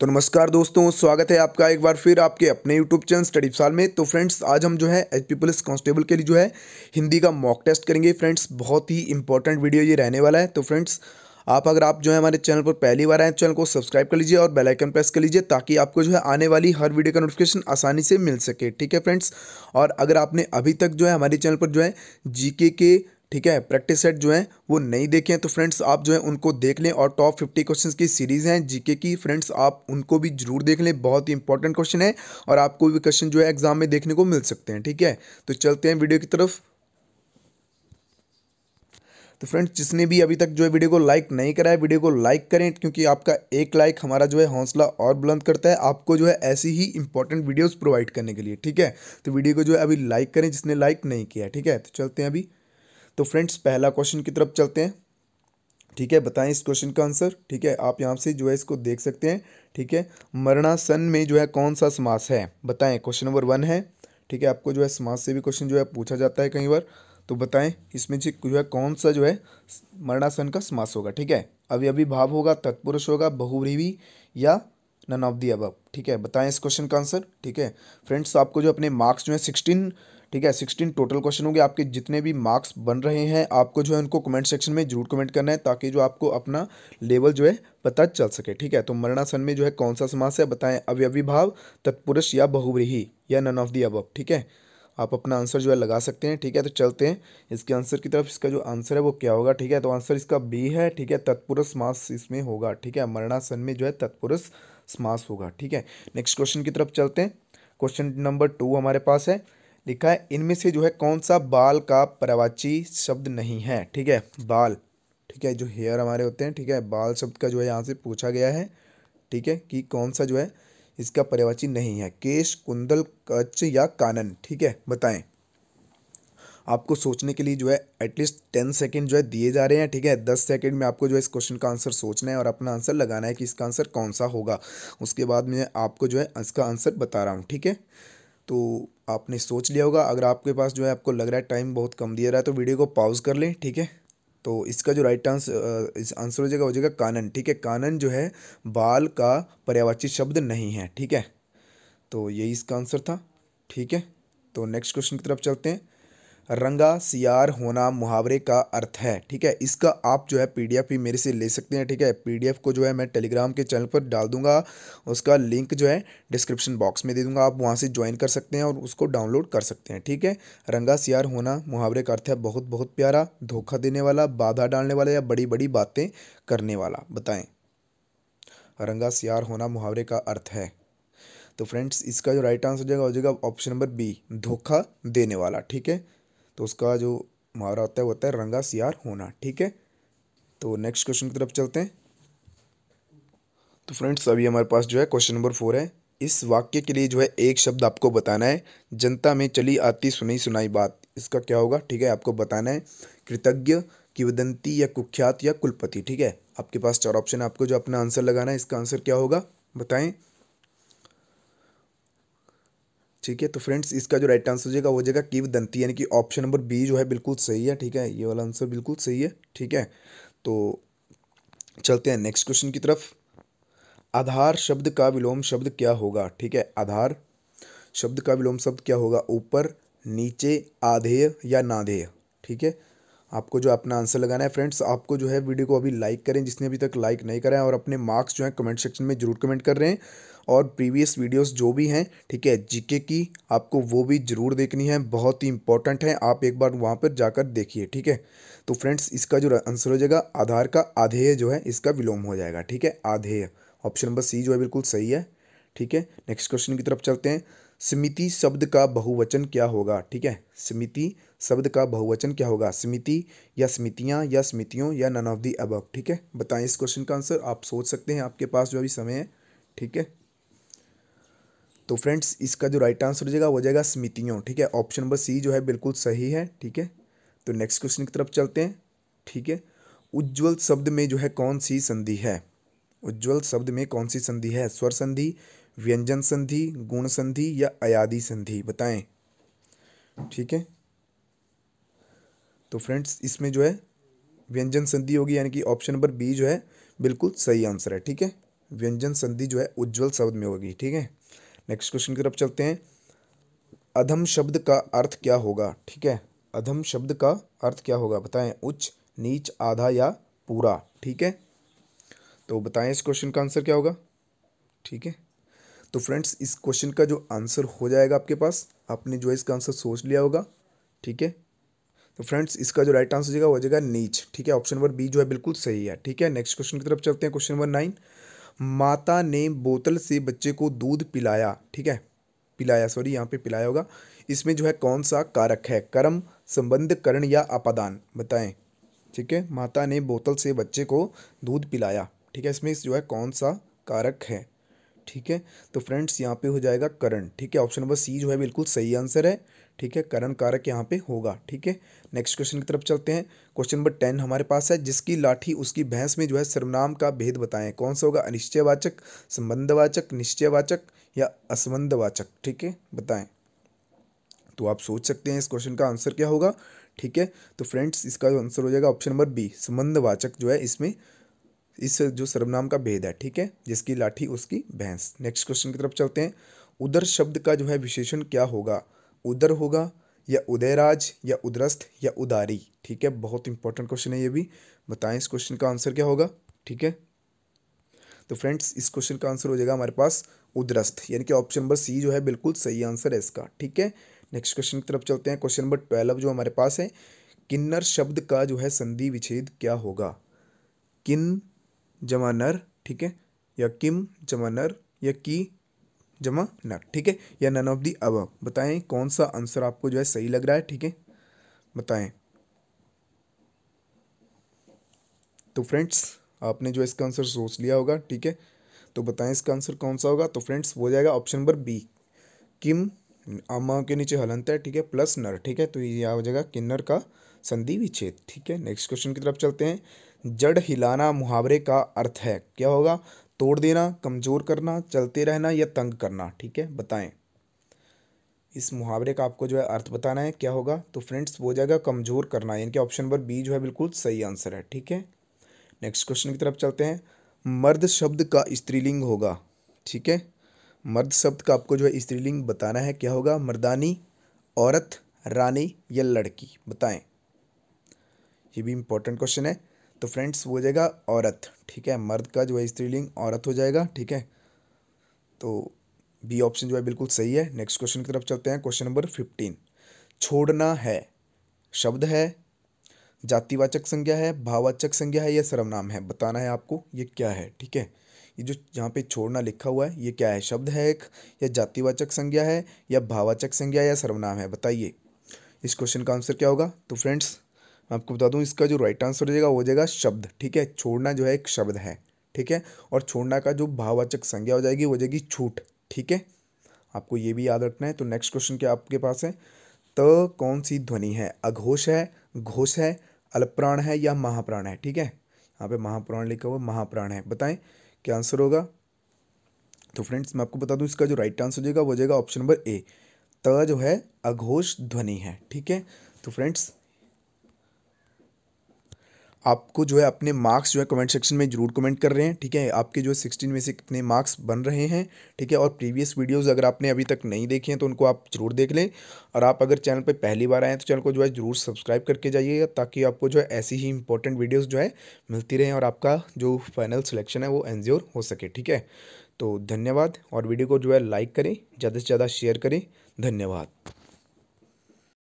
तो नमस्कार दोस्तों स्वागत है आपका एक बार फिर आपके अपने यूट्यूब चैनल स्टडी साल में तो फ्रेंड्स आज हम जो है एच पुलिस कांस्टेबल के लिए जो है हिंदी का मॉक टेस्ट करेंगे फ्रेंड्स बहुत ही इंपॉर्टेंट वीडियो ये रहने वाला है तो फ्रेंड्स आप अगर आप जो है हमारे चैनल पर पहली बार आए चैनल को सब्सक्राइब कर लीजिए और बेल आइकन प्रेस कर लीजिए ताकि आपको जो है आने वाली हर वीडियो का नोटिफिकेशन आसानी से मिल सके ठीक है फ्रेंड्स और अगर आपने अभी तक जो है हमारे चैनल पर जो है जीके के ठीक है प्रैक्टिस सेट जो है वो नहीं देखे हैं तो फ्रेंड्स आप जो है उनको देख लें और टॉप फिफ्टी क्वेश्चन की सीरीज़ हैं जीके की फ्रेंड्स आप उनको भी जरूर देख लें बहुत ही इंपॉर्टेंट क्वेश्चन है और आपको भी क्वेश्चन जो है एग्जाम में देखने को मिल सकते हैं ठीक है तो चलते हैं वीडियो की तरफ तो फ्रेंड्स जिसने भी अभी तक जो है वीडियो को लाइक नहीं करा है वीडियो को लाइक करें क्योंकि आपका एक लाइक हमारा जो है हौसला और बुलंद करता है आपको जो है ऐसी ही इंपॉर्टेंट वीडियोस प्रोवाइड करने के लिए ठीक है तो वीडियो को जो है अभी लाइक करें जिसने लाइक नहीं किया ठीक है तो चलते हैं अभी तो फ्रेंड्स पहला क्वेश्चन की तरफ चलते हैं ठीक है बताएं इस क्वेश्चन का आंसर ठीक है आप यहाँ से जो है इसको देख सकते हैं ठीक है मरणासन में जो है कौन सा समास है बताएं क्वेश्चन नंबर वन है ठीक है आपको जो है समास से भी क्वेश्चन जो है पूछा जाता है कई बार तो बताएं इसमें से जो है कौन सा जो है मरणासन का समास होगा ठीक है अभी अभी भाव होगा तत्पुरुष होगा बहुव्रीवी या नन ऑफ दी अब ठीक है बताएं इस क्वेश्चन का आंसर ठीक है फ्रेंड्स आपको जो अपने मार्क्स जो है सिक्सटीन ठीक है सिक्सटीन टोटल क्वेश्चन होंगे आपके जितने भी मार्क्स बन रहे हैं आपको जो है उनको कमेंट सेक्शन में जरूर कमेंट करना है ताकि जो आपको अपना लेवल जो है पता चल सके ठीक है तो मरणासन में जो है कौन सा समास है बताएं अव्यविभाव तत्पुरुष या बहुव्रीही या नन ऑफ दी अब ठीक है आप अपना आंसर जो है लगा सकते हैं ठीक है तो चलते हैं इसके आंसर की तरफ इसका जो आंसर है वो क्या होगा ठीक है तो आंसर इसका बी है ठीक है तत्पुरुष समास इसमें होगा ठीक है मरणासन में जो है तत्पुरुष समास होगा ठीक है नेक्स्ट क्वेश्चन की तरफ चलते हैं क्वेश्चन नंबर टू हमारे पास है लिखा है इनमें से जो है कौन सा बाल का प्रवाची शब्द नहीं है ठीक है बाल ठीक है जो हेयर हमारे होते हैं ठीक है बाल शब्द का जो है यहाँ से पूछा गया है ठीक है कि कौन सा जो है इसका पर्यावाची नहीं है केश कुंदल कच्च या कानन ठीक है बताएं आपको सोचने के लिए जो है एटलीस्ट टेन सेकेंड जो है दिए जा रहे हैं ठीक है दस सेकेंड में आपको जो है इस क्वेश्चन का आंसर सोचना है और अपना आंसर लगाना है कि इसका आंसर कौन सा होगा उसके बाद में आपको जो है इसका आंसर बता रहा हूँ ठीक है तो आपने सोच लिया होगा अगर आपके पास जो है आपको लग रहा है टाइम बहुत कम दिया रहा है तो वीडियो को पॉज कर लें ठीक है तो इसका जो राइट आंसर इस आंसर हो जाएगा हो जाएगा कानन ठीक है कानन जो है बाल का पर्यावाची शब्द नहीं है ठीक है तो यही इसका आंसर था ठीक है तो नेक्स्ट क्वेश्चन की तरफ चलते हैं रंगा सियार होना मुहावरे का अर्थ है ठीक है इसका आप जो है पीडीएफ भी मेरे से ले सकते हैं ठीक है पीडीएफ को जो है मैं टेलीग्राम के चैनल पर डाल दूंगा उसका लिंक जो है डिस्क्रिप्शन बॉक्स में दे दूंगा आप वहाँ से ज्वाइन कर सकते हैं और उसको डाउनलोड कर सकते हैं ठीक है रंगा सियार होना मुहावरे का अर्थ है बहुत बहुत प्यारा धोखा देने वाला बाधा डालने वाला या बड़ी बड़ी बातें करने वाला बताएं रंगा सियार होना मुहावरे का अर्थ है तो फ्रेंड्स इसका जो राइट आंसर हो जाएगा हो जाएगा ऑप्शन नंबर बी धोखा देने वाला ठीक है तो उसका जो मुहावरा होता है वो होता है रंगा सियार होना ठीक है तो नेक्स्ट क्वेश्चन की तरफ चलते हैं तो फ्रेंड्स अभी हमारे पास जो है क्वेश्चन नंबर फोर है इस वाक्य के लिए जो है एक शब्द आपको बताना है जनता में चली आती सुनी सुनाई बात इसका क्या होगा ठीक है आपको बताना है कृतज्ञ किवदंती या कुख्यात या कुलपति ठीक है आपके पास चार ऑप्शन है आपको जो अपना आंसर लगाना है इसका आंसर क्या होगा बताएं ठीक है तो फ्रेंड्स इसका जो राइट आंसर हो जाएगा वो जाएगा दंती यानी कि ऑप्शन नंबर बी जो है बिल्कुल सही है ठीक है ये वाला आंसर बिल्कुल सही है ठीक है तो चलते हैं नेक्स्ट क्वेश्चन की तरफ आधार शब्द का विलोम शब्द क्या होगा ठीक है आधार शब्द का विलोम शब्द क्या होगा ऊपर नीचे आधेय या नाधेय ठीक है आपको जो अपना आंसर लगाना है फ्रेंड्स आपको जो है वीडियो को अभी लाइक करें जिसने अभी तक लाइक नहीं करा है और अपने मार्क्स जो है कमेंट सेक्शन में जरूर कमेंट कर रहे हैं और प्रीवियस वीडियोस जो भी हैं ठीक है जीके की आपको वो भी ज़रूर देखनी है बहुत ही इंपॉर्टेंट है आप एक बार वहाँ पर जाकर देखिए ठीक है तो फ्रेंड्स इसका जो आंसर हो जाएगा आधार का आधेय जो है इसका विलोम हो जाएगा ठीक है आधेय ऑप्शन नंबर सी जो है बिल्कुल सही है ठीक है नेक्स्ट क्वेश्चन की तरफ चलते हैं समिति शब्द का बहुवचन क्या होगा ठीक है समिति शब्द का बहुवचन क्या होगा समिति या समितियाँ या समितियों या नन ऑफ दी अब ठीक है बताएं इस क्वेश्चन का आंसर आप सोच सकते हैं आपके पास जो अभी समय है ठीक है तो फ्रेंड्स इसका जो राइट आंसर हो जाएगा वो जाएगा समितियों ठीक है ऑप्शन नंबर सी जो है बिल्कुल सही है ठीक है तो नेक्स्ट क्वेश्चन की तरफ चलते हैं ठीक है उज्ज्वल शब्द में जो है कौन सी संधि है उज्ज्वल शब्द में कौन सी संधि है स्वर संधि व्यंजन संधि गुण संधि या अयादि संधि बताएं ठीक है तो फ्रेंड्स इसमें जो है व्यंजन संधि होगी यानी कि ऑप्शन नंबर बी जो है बिल्कुल सही आंसर है ठीक है व्यंजन संधि जो है उज्जवल शब्द में होगी ठीक है नेक्स्ट क्वेश्चन की तरफ चलते हैं अधम शब्द का अर्थ क्या होगा ठीक है अधम शब्द का अर्थ क्या होगा बताएं उच्च नीच आधा या पूरा ठीक है तो बताएं इस क्वेश्चन का आंसर क्या होगा ठीक है तो फ्रेंड्स इस क्वेश्चन का जो आंसर हो जाएगा आपके पास आपने जो है इसका आंसर सोच लिया होगा ठीक है तो फ्रेंड्स इसका जो राइट आंसर हो जाएगा वो जाएगा नीच ठीक है ऑप्शन नंबर बी जो है बिल्कुल सही है ठीक है नेक्स्ट क्वेश्चन की तरफ चलते हैं क्वेश्चन नंबर नाइन माता ने बोतल से बच्चे को दूध पिलाया ठीक है पिलाया सॉरी यहाँ पे पिलाया होगा इसमें जो है कौन सा कारक है कर्म संबंध करण या आपादान बताएं ठीक है माता ने बोतल से बच्चे को दूध पिलाया ठीक है इसमें इस जो है कौन सा कारक है ठीक है तो फ्रेंड्स यहाँ पे हो जाएगा करण ठीक है ऑप्शन नंबर सी जो है बिल्कुल सही आंसर है ठीक है करण कारक यहाँ पे होगा ठीक है नेक्स्ट क्वेश्चन की तरफ चलते हैं क्वेश्चन नंबर टेन हमारे पास है जिसकी लाठी उसकी भैंस में जो है सर्वनाम का भेद बताएं कौन सा होगा अनिश्चयवाचक संबंधवाचक निश्चयवाचक या असंबंधवाचक ठीक है बताएं तो आप सोच सकते हैं इस क्वेश्चन का आंसर क्या होगा ठीक है तो फ्रेंड्स इसका आंसर हो जाएगा ऑप्शन नंबर बी संबंधवाचक जो है इसमें इस जो सर्वनाम का भेद है ठीक है जिसकी लाठी उसकी भैंस नेक्स्ट क्वेश्चन की तरफ चलते हैं उधर शब्द का जो है विशेषण क्या होगा उधर होगा या उदयराज या उदरस्थ या उदारी ठीक है बहुत इंपॉर्टेंट क्वेश्चन है ये भी बताएं इस क्वेश्चन का आंसर क्या होगा ठीक है तो फ्रेंड्स इस क्वेश्चन का आंसर हो जाएगा हमारे पास उदरस्थ यानी कि ऑप्शन नंबर सी जो है बिल्कुल सही आंसर है इसका ठीक है नेक्स्ट क्वेश्चन की तरफ चलते हैं क्वेश्चन नंबर ट्वेल्व जो हमारे पास है किन्नर शब्द का जो है संधि विच्छेद क्या होगा किन जमा नर ठीक है या किम जमा नर या की जमा नर ठीक है या नन ऑफ दी अब बताएं कौन सा आंसर आपको जो है सही लग रहा है ठीक है बताएं तो फ्रेंड्स आपने जो इसका आंसर सोच लिया होगा ठीक है तो बताएं इसका आंसर कौन सा होगा तो फ्रेंड्स हो जाएगा ऑप्शन नंबर बी किम अमा के नीचे हलंत है ठीक है प्लस नर ठीक है तो ये आ जाएगा किन्नर का संधि विच्छेद ठीक है नेक्स्ट क्वेश्चन की तरफ चलते हैं जड़ हिलाना मुहावरे का अर्थ है क्या होगा तोड़ देना कमज़ोर करना चलते रहना या तंग करना ठीक है बताएं इस मुहावरे का आपको जो है अर्थ बताना है क्या होगा तो फ्रेंड्स वो जाएगा कमज़ोर करना यानी कि ऑप्शन नंबर बी जो है बिल्कुल सही आंसर है ठीक है नेक्स्ट क्वेश्चन की तरफ चलते हैं मर्द शब्द का स्त्रीलिंग होगा ठीक है मर्द शब्द का आपको जो है स्त्रीलिंग बताना है क्या होगा मर्दानी औरत रानी या लड़की बताएं ये भी इंपॉर्टेंट क्वेश्चन है तो फ्रेंड्स वो हो जाएगा औरत ठीक है मर्द का जो है स्त्रीलिंग औरत हो जाएगा ठीक है तो बी ऑप्शन जो है बिल्कुल सही है नेक्स्ट क्वेश्चन की तरफ चलते हैं क्वेश्चन नंबर फिफ्टीन छोड़ना है शब्द है जातिवाचक संज्ञा है भाववाचक संज्ञा है या सर्वनाम है बताना है आपको ये क्या है ठीक है ये जो यहाँ पे छोड़ना लिखा हुआ है ये क्या है शब्द है एक या जातिवाचक संज्ञा है या भाववाचक संज्ञा या सर्वनाम है बताइए इस क्वेश्चन का आंसर क्या होगा तो फ्रेंड्स मैं आपको बता दूँ इसका जो राइट आंसर हो जाएगा वो हो जाएगा शब्द ठीक है छोड़ना जो है एक शब्द है ठीक है और छोड़ना का जो भाववाचक संज्ञा हो जाएगी वो जाएगी छूट ठीक है आपको ये भी याद रखना है तो नेक्स्ट क्वेश्चन क्या आपके पास है तो कौन सी ध्वनि है अघोष है घोष है अल्पप्राण है या महाप्राण है ठीक है यहाँ पे महाप्राण लिखा हुआ महाप्राण है बताएं क्या आंसर होगा तो फ्रेंड्स मैं आपको बता दूं इसका जो राइट आंसर हो जाएगा वो जाएगा ऑप्शन नंबर ए त जो है अघोष ध्वनि है ठीक है तो फ्रेंड्स आपको जो है अपने मार्क्स जो है कमेंट सेक्शन में जरूर कमेंट कर रहे हैं ठीक है आपके जो है सिक्सटीन में से कितने मार्क्स बन रहे हैं ठीक है और प्रीवियस वीडियोज़ अगर आपने अभी तक नहीं देखे हैं तो उनको आप जरूर देख लें और आप अगर चैनल पर पहली बार आए हैं तो चैनल को जो है ज़रूर सब्सक्राइब करके जाइएगा ताकि आपको जो है ऐसी ही इंपॉर्टेंट वीडियोज़ जो है मिलती रहें और आपका जो फाइनल सिलेक्शन है वो एनज्योर हो सके ठीक है तो धन्यवाद और वीडियो को जो है लाइक करें ज़्यादा से ज़्यादा शेयर करें धन्यवाद